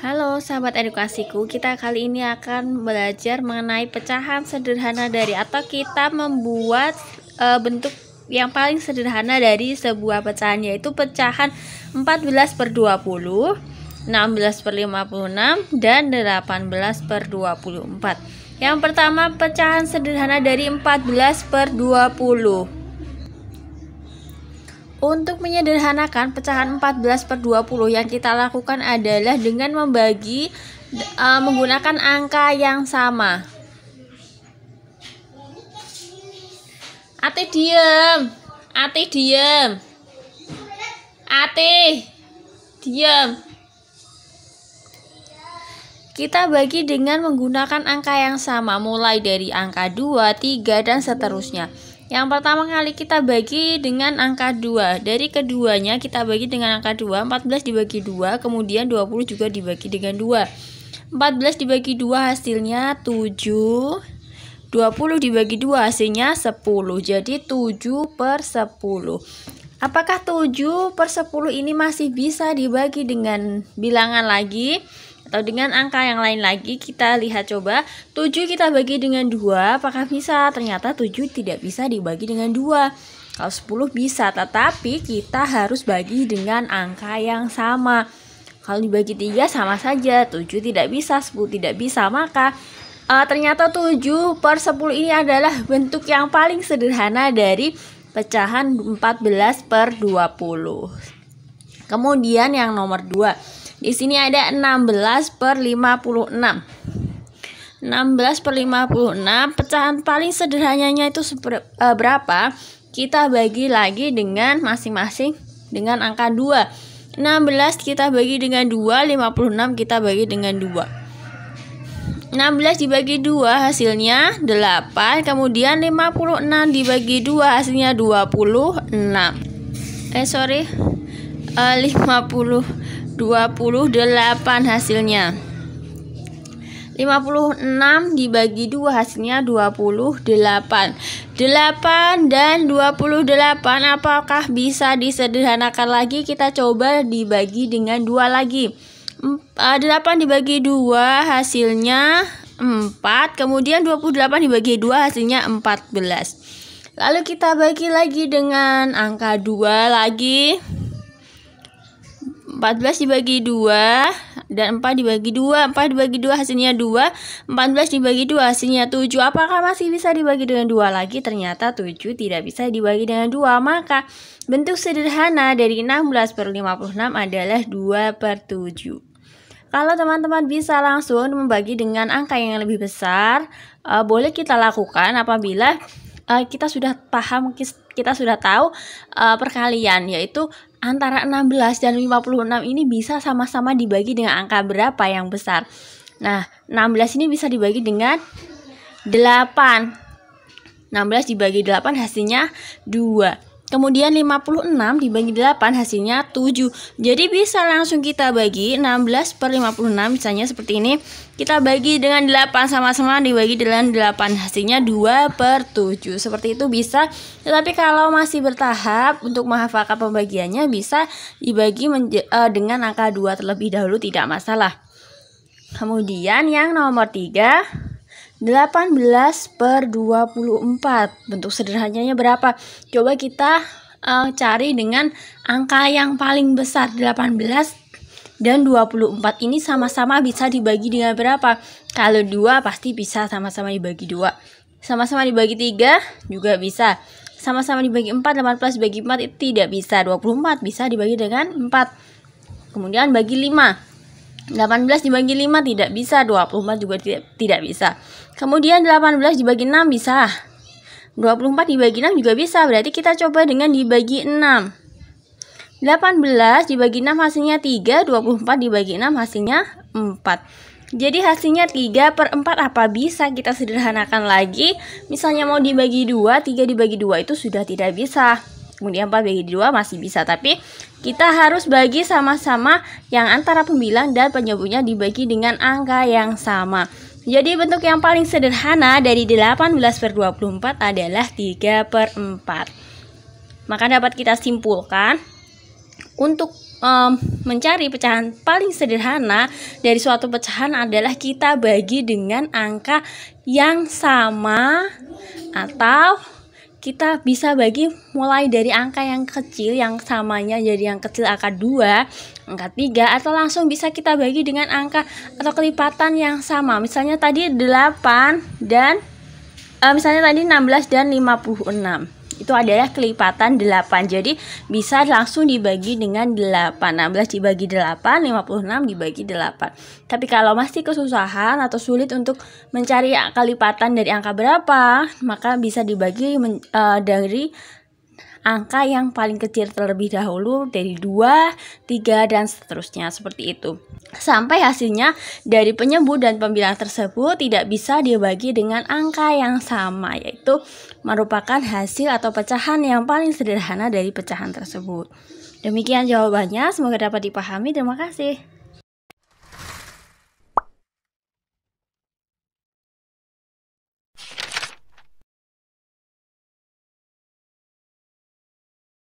Halo sahabat edukasiku, kita kali ini akan belajar mengenai pecahan sederhana dari atau kita membuat e, bentuk yang paling sederhana dari sebuah pecahan yaitu pecahan 14 per 20, 16 per 56, dan 18 per 24. Yang pertama pecahan sederhana dari 14 per 20. Untuk menyederhanakan pecahan 14 per 20 yang kita lakukan adalah dengan membagi e, menggunakan angka yang sama. Ati diem. ati diem. ati diem. Kita bagi dengan menggunakan angka yang sama mulai dari angka 2, 3 dan seterusnya. Yang pertama kali kita bagi dengan angka 2. Dari keduanya kita bagi dengan angka 2. 14 dibagi 2, kemudian 20 juga dibagi dengan 2. 14 dibagi 2 hasilnya 7. 20 dibagi 2 hasilnya 10. Jadi 7 per 10. Apakah 7 per 10 ini masih bisa dibagi dengan bilangan lagi? atau dengan angka yang lain lagi kita lihat coba 7 kita bagi dengan 2 apakah bisa ternyata 7 tidak bisa dibagi dengan 2 kalau 10 bisa tetapi kita harus bagi dengan angka yang sama kalau dibagi 3 sama saja 7 tidak bisa 10 tidak bisa maka uh, ternyata 7 per 10 ini adalah bentuk yang paling sederhana dari pecahan 14 per 20 kemudian yang nomor 2 di sini ada 16 per 56. 16 per 56, pecahan paling sederhananya itu e, berapa? Kita bagi lagi dengan masing-masing dengan angka 2. 16 kita bagi dengan 2, 56 kita bagi dengan 2. 16 dibagi 2 hasilnya 8 Kemudian 56 dibagi 2 hasilnya 26 Eh sorry e, uh, 56 28 hasilnya 56 dibagi 2 hasilnya 28 8 dan 28 apakah bisa disederhanakan lagi kita coba dibagi dengan 2 lagi 8 eh, dibagi 2 hasilnya 4 kemudian 28 dibagi 2 hasilnya 14 lalu kita bagi lagi dengan angka 2 lagi 14 dibagi 2 dan 4 dibagi 2. 4 dibagi 2 hasilnya 2. 14 dibagi 2 hasilnya 7. Apakah masih bisa dibagi dengan 2 lagi? Ternyata 7 tidak bisa dibagi dengan 2. Maka bentuk sederhana dari 16 per 56 adalah 2 per 7. Kalau teman-teman bisa langsung membagi dengan angka yang lebih besar, uh, boleh kita lakukan apabila uh, kita sudah paham kita sudah tahu uh, perkalian yaitu antara 16 dan 56 ini bisa sama-sama dibagi dengan angka berapa yang besar. Nah, 16 ini bisa dibagi dengan 8. 16 dibagi 8 hasilnya 2. Kemudian 56 dibagi 8 hasilnya 7 Jadi bisa langsung kita bagi 16 per 56 misalnya seperti ini Kita bagi dengan 8 sama-sama dibagi dengan 8 hasilnya 2 per 7 Seperti itu bisa Tetapi kalau masih bertahap untuk menghafalkan pembagiannya bisa dibagi eh, dengan angka 2 terlebih dahulu tidak masalah Kemudian yang nomor 3 18 per 24. Bentuk sederhananya berapa? Coba kita uh, cari dengan angka yang paling besar 18 dan 24 ini sama-sama bisa dibagi dengan berapa? Kalau 2 pasti bisa sama-sama dibagi 2. Sama-sama dibagi 3 juga bisa. Sama-sama dibagi 4, 18 bagi 4 itu tidak bisa. 24 bisa dibagi dengan 4. Kemudian bagi 5 18 dibagi 5 tidak bisa, 24 juga tidak, tidak bisa. Kemudian 18 dibagi 6 bisa. 24 dibagi 6 juga bisa, berarti kita coba dengan dibagi 6. 18 dibagi 6 hasilnya 3, 24 dibagi 6 hasilnya 4. Jadi hasilnya 3 per 4 apa bisa kita sederhanakan lagi? Misalnya mau dibagi 2, 3 dibagi 2 itu sudah tidak bisa kemudian 4 bagi 2 masih bisa tapi kita harus bagi sama-sama yang antara pembilang dan penyebutnya dibagi dengan angka yang sama jadi bentuk yang paling sederhana dari 18 per 24 adalah 3 per 4 maka dapat kita simpulkan untuk um, mencari pecahan paling sederhana dari suatu pecahan adalah kita bagi dengan angka yang sama atau kita bisa bagi mulai dari angka yang kecil yang samanya jadi yang kecil angka 2, angka 3 atau langsung bisa kita bagi dengan angka atau kelipatan yang sama. Misalnya tadi 8 dan uh, misalnya tadi 16 dan 56 itu adalah kelipatan 8 jadi bisa langsung dibagi dengan 8 16 dibagi 8 56 dibagi 8 tapi kalau masih kesusahan atau sulit untuk mencari kelipatan dari angka berapa maka bisa dibagi uh, dari angka yang paling kecil terlebih dahulu dari 2, 3, dan seterusnya seperti itu. Sampai hasilnya dari penyebut dan pembilang tersebut tidak bisa dibagi dengan angka yang sama yaitu merupakan hasil atau pecahan yang paling sederhana dari pecahan tersebut. Demikian jawabannya, semoga dapat dipahami. Terima kasih.